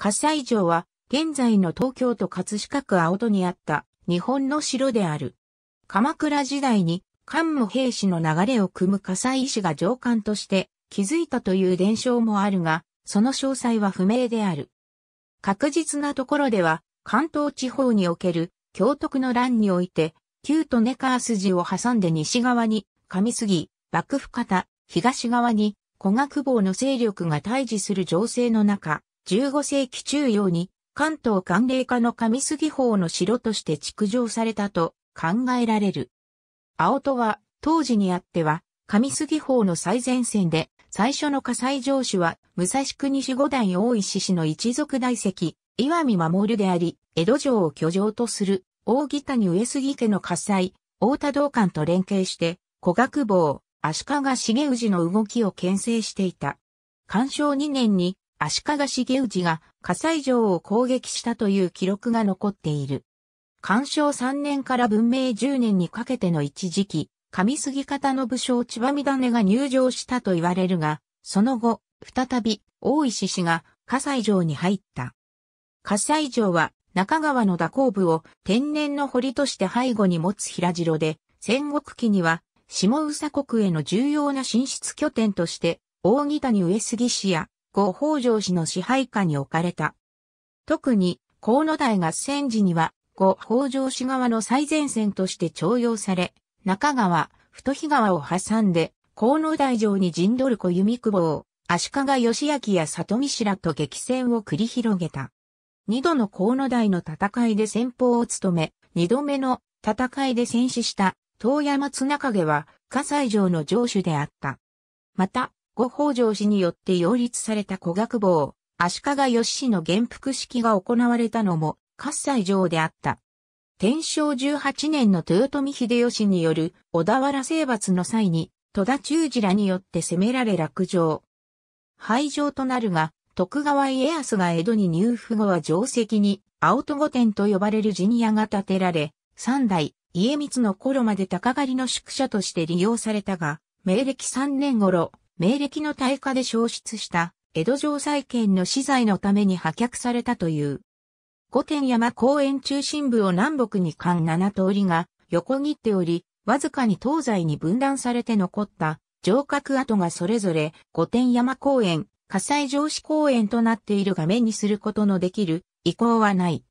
火災城は、現在の東京都葛飾区青戸にあった日本の城である。鎌倉時代に桓武兵士の流れを組む火災医師が上官として築いたという伝承もあるが、その詳細は不明である。確実なところでは、関東地方における京徳の乱において、旧都根川筋を挟んで西側に上杉、幕府方、東側に古学坊の勢力が対峙する情勢の中、15世紀中央に関東寒冷化の上杉法の城として築城されたと考えられる。青戸は当時にあっては上杉法の最前線で最初の火災城主は武蔵国守護団大石氏の一族大石、岩見守であり、江戸城を居城とする大木谷上杉家の火災、大田道館と連携して、小学坊、足利重氏の動きを牽制していた。干渉2年に足利茂氏が火災城を攻撃したという記録が残っている。干渉3年から文明10年にかけての一時期、上杉方の武将千葉見種が入城したと言われるが、その後、再び、大石氏が火災城に入った。火災城は中川の蛇行部を天然の堀として背後に持つ平城で、戦国期には下宇佐国への重要な進出拠点として、大木谷上杉氏や後北条氏の支配下に置かれた。特に、河野台合戦時には、後北条氏側の最前線として徴用され、中川、太日川を挟んで、河野台城に陣取る小弓久保を、足利義明や里見氏らと激戦を繰り広げた。二度の河野台の戦いで先鋒を務め、二度目の戦いで戦死した、東山綱影は、葛西城の城主であった。また、五宝城氏によって擁立された古学坊、足利義氏の元服式が行われたのも、葛西城であった。天正18年の豊臣秀吉による小田原征伐の際に、戸田忠次らによって攻められ落城。廃城となるが、徳川家康が江戸に入府後は城石に、青戸御殿と呼ばれる陣屋が建てられ、三代、家光の頃まで高狩りの宿舎として利用されたが、明暦三年頃、明暦の大火で消失した江戸城再建の資材のために破却されたという。御殿山公園中心部を南北に間七通りが横切っており、わずかに東西に分断されて残った城郭跡がそれぞれ御殿山公園、火災城址公園となっているが目にすることのできる意向はない。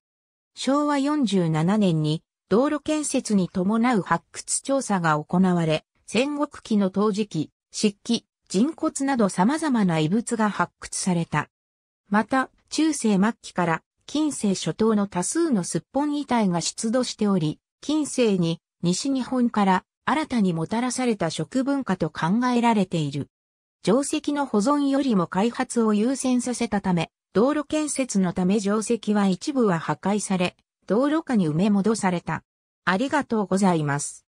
昭和47年に道路建設に伴う発掘調査が行われ、戦国期の陶磁器、漆器、人骨など様々な遺物が発掘された。また、中世末期から近世初頭の多数のすっぽん遺体が出土しており、近世に西日本から新たにもたらされた食文化と考えられている。定石の保存よりも開発を優先させたため、道路建設のため定石は一部は破壊され、道路下に埋め戻された。ありがとうございます。